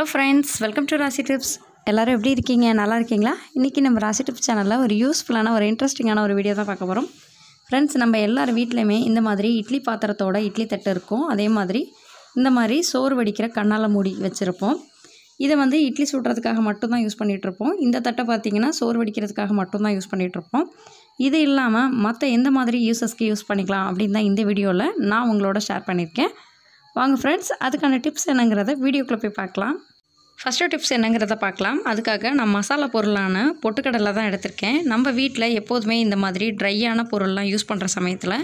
hello friends welcome to Rasi tips எல்லோரும் எப்படி இருக்கீங்க நல்லா இருக்கீங்களா இன்றைக்கி நம்ம ராசி டிப்ஸ் சேனலில் ஒரு யூஸ்ஃபுல்லான ஒரு இன்ட்ரெஸ்டிங்கான ஒரு வீடியோ தான் பார்க்க போகிறோம் ஃப்ரெண்ட்ஸ் நம்ம எல்லார் வீட்லையுமே இந்த மாதிரி இட்லி பாத்திரத்தோட இட்லி தட்டு இருக்கும் அதே மாதிரி இந்த மாதிரி சோறு வடிக்கிற கண்ணால் மூடி வச்சுருப்போம் இதை வந்து இட்லி சுடுறதுக்காக மட்டும்தான் யூஸ் பண்ணிகிட்ருப்போம் இந்த தட்டை பார்த்திங்கன்னா சோறு வடிக்கிறதுக்காக மட்டும்தான் யூஸ் பண்ணிகிட்ருப்போம் இது இல்லாமல் மற்ற எந்த மாதிரி யூசஸ்க்கு யூஸ் பண்ணிக்கலாம் அப்படின்னு தான் இந்த வீடியோவில் நான் உங்களோட ஷேர் பண்ணியிருக்கேன் வாங்க ஃப்ரெண்ட்ஸ் அதுக்கான டிப்ஸ் என்னங்கிறத வீடியோக்குள்ளே போய் பார்க்கலாம் ஃபஸ்ட்டு டிப்ஸ் என்னங்கிறத பார்க்கலாம் அதுக்காக நான் மசாலா பொருளான பொட்டுக்கடலை தான் எடுத்திருக்கேன் நம்ம வீட்டில் எப்போதுமே இந்த மாதிரி ட்ரையான பொருள்லாம் யூஸ் பண்ணுற சமயத்தில்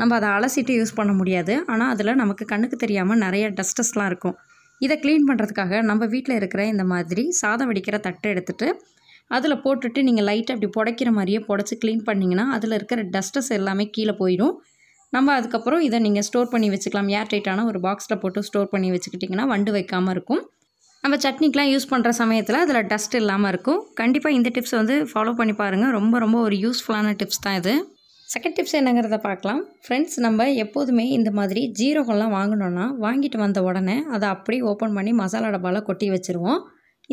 நம்ம அதை அலசிட்டு யூஸ் பண்ண முடியாது ஆனால் அதில் நமக்கு கண்ணுக்கு தெரியாமல் நிறைய டஸ்டஸ்லாம் இருக்கும் இதை க்ளீன் பண்ணுறதுக்காக நம்ம வீட்டில் இருக்கிற இந்த மாதிரி சாதம் வடிக்கிற தட்டு எடுத்துகிட்டு அதில் போட்டுட்டு நீங்கள் லைட்டாக அப்படி புடைக்கிற மாதிரியே புடச்சி க்ளீன் பண்ணிங்கன்னா அதில் இருக்கிற டஸ்டஸ் எல்லாமே கீழே போயிடும் நம்ம அதுக்கப்புறம் இதை நீங்கள் ஸ்டோர் பண்ணி வச்சுக்கலாம் ஏர் டைட்டான ஒரு பாக்ஸில் போட்டு ஸ்டோர் பண்ணி வச்சுக்கிட்டிங்கன்னா வண்டு வைக்காமல் இருக்கும் நம்ம சட்னிக்கெலாம் யூஸ் பண்ணுற சமயத்தில் அதில் டஸ்ட் இல்லாமல் இருக்கும் கண்டிப்பாக இந்த டிப்ஸ் வந்து ஃபாலோ பண்ணி பாருங்கள் ரொம்ப ரொம்ப ஒரு யூஸ்ஃபுல்லான டிப்ஸ் தான் இது செகண்ட் டிப்ஸ் என்னங்கிறத பார்க்கலாம் ஃப்ரெண்ட்ஸ் நம்ம எப்போதுமே இந்த மாதிரி ஜீரகம்லாம் வாங்கினோன்னா வாங்கிட்டு வந்த உடனே அதை அப்படியே ஓப்பன் பண்ணி மசாலா டப்பாவில் கொட்டி வச்சுருவோம்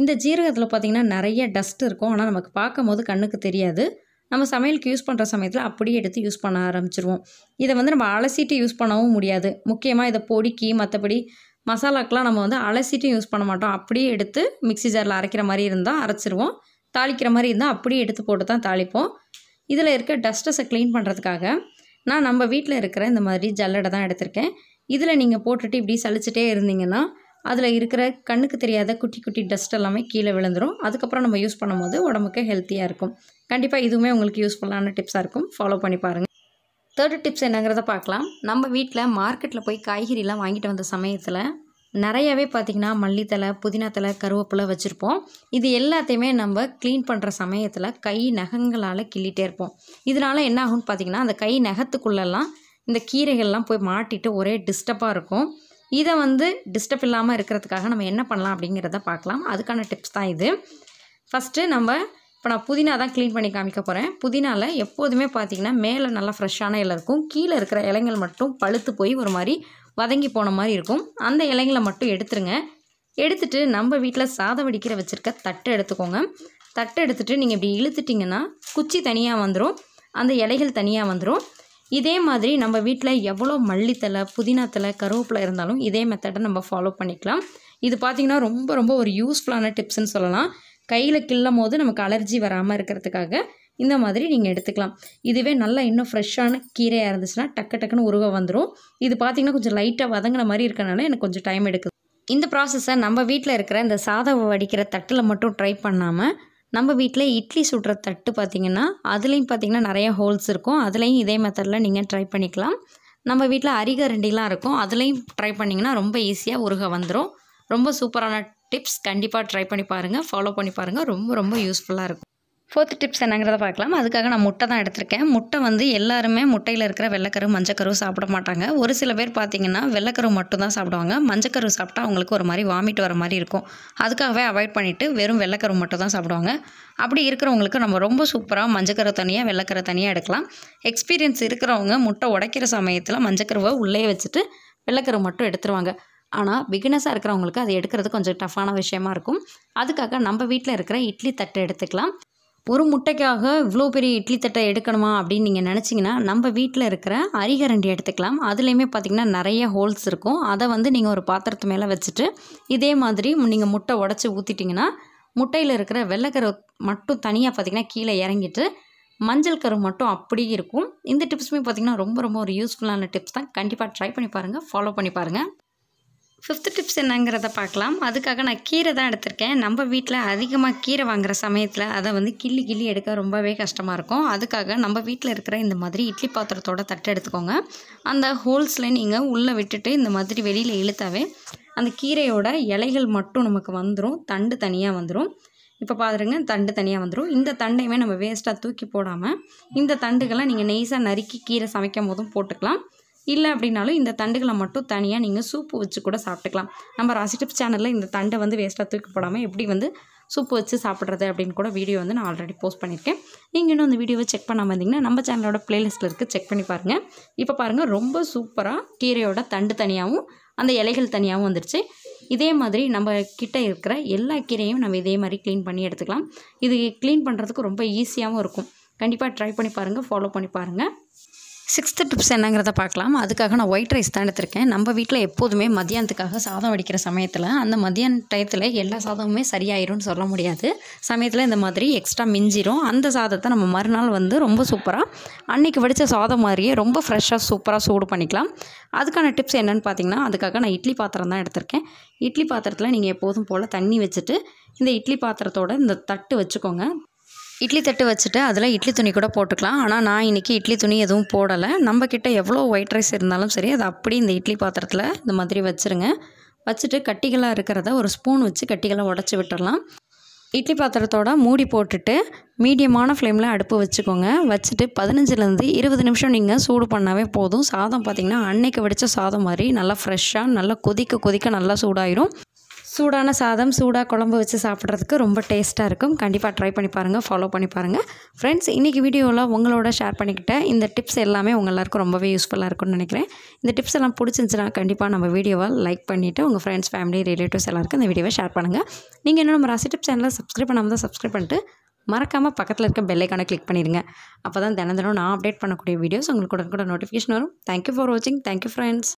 இந்த ஜீரகத்தில் பார்த்திங்கன்னா நிறைய டஸ்ட் இருக்கும் ஆனால் நமக்கு பார்க்கும் போது கண்ணுக்கு தெரியாது நம்ம சமையலுக்கு யூஸ் பண்ணுற சமயத்தில் அப்படியே எடுத்து யூஸ் பண்ண ஆரம்பிச்சிருவோம் இதை வந்து நம்ம அலசிட்டு யூஸ் பண்ணவும் முடியாது முக்கியமாக இதை பொடிக்கி மற்றபடி மசாலாக்கெலாம் நம்ம வந்து அலசிட்டு யூஸ் பண்ண மாட்டோம் அப்படியே எடுத்து மிக்சி ஜாரில் அரைக்கிற மாதிரி இருந்தால் அரைச்சிருவோம் தாளிக்கிற மாதிரி இருந்தால் அப்படியே எடுத்து போட்டு தான் தாளிப்போம் இதில் இருக்க டஸ்ட்டஸை க்ளீன் பண்ணுறதுக்காக நான் நம்ம வீட்டில் இருக்கிற இந்த மாதிரி ஜல்லடை தான் எடுத்திருக்கேன் இதில் நீங்கள் போட்டுட்டு இப்படி சளிச்சிட்டே இருந்தீங்கன்னா அதில் இருக்கிற கண்ணுக்கு தெரியாத குட்டி குட்டி டஸ்ட் எல்லாமே கீழே விழுந்துடும் அதுக்கப்புறம் நம்ம யூஸ் பண்ணும்போது உடம்புக்கு ஹெல்த்தியாக இருக்கும் கண்டிப்பாக இதுவுமே உங்களுக்கு யூஸ்ஃபுல்லான டிப்ஸாக இருக்கும் ஃபாலோ பண்ணி பாருங்கள் தேர்ட் டிப்ஸ் என்னங்கிறத பார்க்கலாம் நம்ம வீட்டில் மார்க்கெட்டில் போய் காய்கறிலாம் வாங்கிட்டு வந்த சமயத்தில் நிறையவே பார்த்திங்கன்னா மல்லித்தலை புதினாத்தலை கருவேப்பிலை வச்சுருப்போம் இது எல்லாத்தையுமே நம்ம க்ளீன் பண்ணுற சமயத்தில் கை நகங்களால் கிள்ளிகிட்டே இருப்போம் இதனால் என்ன ஆகும்னு பார்த்திங்கன்னா அந்த கை நகத்துக்குள்ளெல்லாம் இந்த கீரைகள்லாம் போய் மாட்டிட்டு ஒரே டிஸ்டப்பாக இருக்கும் இதை வந்து டிஸ்டர்ப் இல்லாமல் இருக்கிறதுக்காக நம்ம என்ன பண்ணலாம் அப்படிங்கிறத பார்க்கலாம் அதுக்கான டிப்ஸ் தான் இது ஃபஸ்ட்டு நம்ம இப்போ நான் புதினா தான் க்ளீன் பண்ணி காமிக்க போகிறேன் புதினாவில் எப்போதுமே பார்த்திங்கன்னா மேலே நல்லா ஃப்ரெஷ்ஷான இலை இருக்கும் கீழே இருக்கிற இலைங்கள் மட்டும் பழுத்து போய் ஒரு மாதிரி வதங்கி போன மாதிரி இருக்கும் அந்த இலைங்களை மட்டும் எடுத்துருங்க எடுத்துட்டு நம்ம வீட்டில் சாதம் வடிக்கிற வச்சுருக்க தட்டை எடுத்துக்கோங்க தட்டை எடுத்துகிட்டு நீங்கள் இப்படி இழுத்துட்டிங்கன்னா குச்சி தனியாக வந்துடும் அந்த இலைகள் தனியாக வந்துடும் இதே மாதிரி நம்ம வீட்டில் எவ்வளோ மல்லித்தலை புதினாத்தலை கருவேப்பிலை இருந்தாலும் இதே மெத்தடை நம்ம ஃபாலோ பண்ணிக்கலாம் இது பார்த்திங்கன்னா ரொம்ப ரொம்ப ஒரு யூஸ்ஃபுல்லான டிப்ஸ்ன்னு சொல்லலாம் கையில் கிள்ளும் போது நமக்கு அலர்ஜி வராமல் இருக்கிறதுக்காக இந்த மாதிரி நீங்கள் எடுத்துக்கலாம் இதுவே நல்லா இன்னும் ஃப்ரெஷ்ஷான கீரையாக இருந்துச்சுன்னா டக்கு டக்குன்னு உருவ வந்துடும் இது பார்த்திங்கன்னா கொஞ்சம் லைட்டாக வதங்கின மாதிரி இருக்கனால எனக்கு கொஞ்சம் டைம் எடுக்குது இந்த ப்ராசஸை நம்ம வீட்டில் இருக்கிற இந்த சாதம் வடிக்கிற தட்டில் மட்டும் ட்ரை பண்ணாமல் நம்ம வீட்டில் இட்லி சுடுற தட்டு பார்த்திங்கன்னா அதுலேயும் பார்த்திங்கன்னா நிறைய ஹோல்ஸ் இருக்கும் அதுலேயும் இதே மெத்தடில் நீங்கள் ட்ரை பண்ணிக்கலாம் நம்ம வீட்டில் அரிகரண்டிலாம் இருக்கும் அதுலேயும் ட்ரை பண்ணிங்கன்னா ரொம்ப ஈஸியாக உருக வந்துடும் ரொம்ப சூப்பரான டிப்ஸ் கண்டிப்பாக ட்ரை பண்ணி பாருங்கள் ஃபாலோ பண்ணி பாருங்கள் ரொம்ப ரொம்ப யூஸ்ஃபுல்லாக இருக்கும் ஃபோர்த் டிப்ஸ் என்னங்கிறத பார்க்கலாம் அதுக்காக நான் முட்டை தான் எடுத்திருக்கேன் முட்டை வந்து எல்லாருமே முட்டையில் இருக்கிற வெள்ளைக்கரு மஞ்சக்கரு சாப்பிட மாட்டாங்க ஒரு சில பேர் பார்த்தீங்கன்னா வெள்ளைக்கரு மட்டும்தான் சாப்பிடுவாங்க மஞ்சக்கரு சாப்பிட்டா அவங்களுக்கு ஒரு மாதிரி வாமிட் வர மாதிரி இருக்கும் அதுக்காகவே அவாய்ட் பண்ணிவிட்டு வெறும் வெள்ளக்கரு மட்டும் தான் சாப்பிடுவாங்க அப்படி இருக்கிறவங்களுக்கு நம்ம ரொம்ப சூப்பராக மஞ்சக்கரு தனியாக வெள்ளைக்கரு தனியாக எடுக்கலாம் எக்ஸ்பீரியன்ஸ் இருக்கிறவங்க முட்டை உடைக்கிற சமயத்தில் மஞ்சக்கருவை உள்ளே வச்சுட்டு வெள்ளைக்கரு மட்டும் எடுத்துருவாங்க ஆனால் பிகினஸாக இருக்கிறவங்களுக்கு அதை எடுக்கிறது கொஞ்சம் டஃப்பான விஷயமா இருக்கும் அதுக்காக நம்ம வீட்டில் இருக்கிற இட்லி தட்டை எடுத்துக்கலாம் ஒரு முட்டைக்காக இவ்வளோ பெரிய இட்லி தட்டை எடுக்கணுமா அப்படின்னு நீங்கள் நினச்சிங்கன்னா நம்ம வீட்டில் இருக்கிற அரிகரண்டி எடுத்துக்கலாம் அதுலேயுமே பார்த்திங்கன்னா நிறைய ஹோல்ஸ் இருக்கும் அதை வந்து நீங்கள் ஒரு பாத்திரத்து மேலே வச்சுட்டு இதே மாதிரி நீங்கள் முட்டை உடச்சி ஊற்றிட்டிங்கன்னா முட்டையில் இருக்கிற வெள்ளைக்கரு மட்டும் தனியாக பார்த்திங்கன்னா கீழே இறங்கிட்டு மஞ்சள் கரு மட்டும் அப்படியே இருக்கும் இந்த டிப்ஸுமே பார்த்திங்கன்னா ரொம்ப ரொம்ப ஒரு யூஸ்ஃபுல்லான டிப்ஸ் தான் கண்டிப்பாக ட்ரை பண்ணி பாருங்கள் ஃபாலோ பண்ணி பாருங்கள் ஃபிஃப்த்து டிப்ஸ் என்னங்கிறத பார்க்கலாம் அதுக்காக நான் கீரை தான் எடுத்திருக்கேன் நம்ம வீட்டில் அதிகமாக கீரை வாங்குகிற சமயத்தில் அதை வந்து கிள்ளி கிள்ளி எடுக்க ரொம்பவே கஷ்டமாக இருக்கும் அதுக்காக நம்ம வீட்டில் இருக்கிற இந்த மாதிரி இட்லி பாத்திரத்தோட தட்டு எடுத்துக்கோங்க அந்த ஹோல்ஸில் நீங்கள் உள்ளே விட்டுட்டு இந்த மாதிரி வெளியில் இழுத்தாவே அந்த கீரையோட இலைகள் மட்டும் நமக்கு வந்துடும் தண்டு தனியாக வந்துடும் இப்போ பாருங்க தண்டு தனியாக வந்துடும் இந்த தண்டையுமே நம்ம வேஸ்ட்டாக தூக்கி போடாமல் இந்த தண்டுகளை நீங்கள் நெய்ஸாக நறுக்கி கீரை சமைக்கும் போதும் போட்டுக்கலாம் இல்லை அப்படின்னாலும் இந்த தண்டுகளை மட்டும் தனியாக நீங்கள் சூப்பு வச்சு கூட சாப்பிட்டுக்கலாம் நம்ம ராசிடிப் சேனலில் இந்த தண்டை வந்து வேஸ்ட்டாக தூக்கி போடாமல் எப்படி வந்து சூப்பு வச்சு சாப்பிட்றது அப்படின்னு கூட வீடியோ வந்து நான் ஆல்ரெடி போஸ்ட் பண்ணியிருக்கேன் நீங்கள் இன்னும் அந்த வீடியோவை செக் பண்ணாமல் வந்தீங்கன்னா நம்ம சேனலோட ப்ளேலிஸ்ட்டில் இருக்குது செக் பண்ணி பாருங்கள் இப்போ பாருங்கள் ரொம்ப சூப்பராக கீரையோட தண்டு தனியாகவும் அந்த இலைகள் தனியாகவும் வந்துருச்சு இதே மாதிரி நம்ம கிட்டே இருக்கிற எல்லா கீரையும் நம்ம இதே மாதிரி க்ளீன் பண்ணி எடுத்துக்கலாம் இது க்ளீன் பண்ணுறதுக்கு ரொம்ப ஈஸியாகவும் இருக்கும் கண்டிப்பாக ட்ரை பண்ணி பாருங்கள் ஃபாலோ பண்ணி பாருங்கள் சிக்ஸ்த்து டிப்ஸ் என்னங்கிறத பார்க்கலாம் அதுக்காக நான் ஒயிட் ரைஸ் தான் எடுத்திருக்கேன் நம்ம வீட்டில் எப்போதுமே மதியானத்துக்காக சாதம் வடிக்கிற சமயத்தில் அந்த மதியான டயத்தில் எல்லா சாதமுமே சரியாயிரும்னு சொல்ல முடியாது சமயத்தில் இந்த மாதிரி எக்ஸ்ட்ரா மிஞ்சிரும் அந்த சாதத்தை நம்ம மறுநாள் வந்து ரொம்ப சூப்பராக அன்றைக்கி வடித்த சாதம் மாதிரியே ரொம்ப ஃப்ரெஷ்ஷாக சூப்பராக சூடு பண்ணிக்கலாம் அதுக்கான டிப்ஸ் என்னென்னு பார்த்தீங்கன்னா அதுக்காக நான் இட்லி பாத்திரம் தான் எடுத்திருக்கேன் இட்லி பாத்திரத்தில் நீங்கள் எப்போதும் போல் தண்ணி வச்சுட்டு இந்த இட்லி பாத்திரத்தோட இந்த தட்டு வச்சுக்கோங்க இட்லி தட்டு வச்சுட்டு அதில் இட்லி துணி கூட போட்டுக்கலாம் ஆனால் நான் இன்றைக்கி இட்லி துணி எதுவும் போடலை நம்ம கிட்டே எவ்வளோ ஒயிட் ரைஸ் இருந்தாலும் சரி அது அப்படி இந்த இட்லி பாத்திரத்தில் இந்த மாதிரி வச்சுருங்க வச்சுட்டு கட்டிகளாக இருக்கிறத ஒரு ஸ்பூன் வச்சு கட்டிகளை உடச்சி விட்டுடலாம் இட்லி பாத்திரத்தோட மூடி போட்டுட்டு மீடியமான ஃப்ளேமில் அடுப்பு வச்சுக்கோங்க வச்சுட்டு பதினஞ்சுலேருந்து இருபது நிமிஷம் நீங்கள் சூடு பண்ணாவே போதும் சாதம் பார்த்திங்கன்னா அன்னைக்கு வடித்த சாதம் மாதிரி நல்லா ஃப்ரெஷ்ஷாக நல்லா கொதிக்க கொதிக்க நல்லா சூடாயிரும் சூடான சாதம் சூடாக குழம்பு வச்சு சாப்பிட்றதுக்கு ரொம்ப டேஸ்ட்டாக இருக்கும் கண்டிப்பாக ட்ரை பண்ணி பாருங்கள் ஃபாலோ பண்ணி பாருங்கள் ஃப்ரெண்ட்ஸ் இன்றைக்கி வீடியோவில் உங்களோட ஷேர் பண்ணிக்கிட்டேன் இந்த டிப்ஸ் எல்லாமே உங்கள் எல்லாருக்கும் ரொம்பவே யூஸ்ஃபுல்லாக இருக்கும்னு நினைக்கிறேன் இந்த டிப்ஸ் எல்லாம் பிடிச்சிருந்துச்சுன்னா கண்டிப்பாக நம்ம வீடியோவை லைக் பண்ணிவிட்டு உங்கள் ஃப்ரெண்ட்ஸ் ஃபேமிலி ரிலேட்டிவ்ஸ் எல்லாருக்கும் இந்த வீடியோவை ஷேர் பண்ணுங்கள் நீங்கள் இன்னும் நம்ம ராசி டிப்ஸ் சேனலில் சப்ஸ்கிரைப் பண்ணாமல் தான் சப்ஸ்கிரைப் பண்ணிட்டு மறக்காமல் பக்கத்தில் இருக்க பெல்லைக்கான கிளிக் பண்ணிடுங்க அப்போ தான் தினம் தினம் நான் அப்டேட் பண்ணக்கூடிய வீடியோஸ் உங்களுக்கு கூட கூட நோட்டிஃபிகேஷன் வரும் தேங்க்யூ ஃபார் வாட்சிங் தேங்க்யூ ஃப்ரெண்ட்ஸ்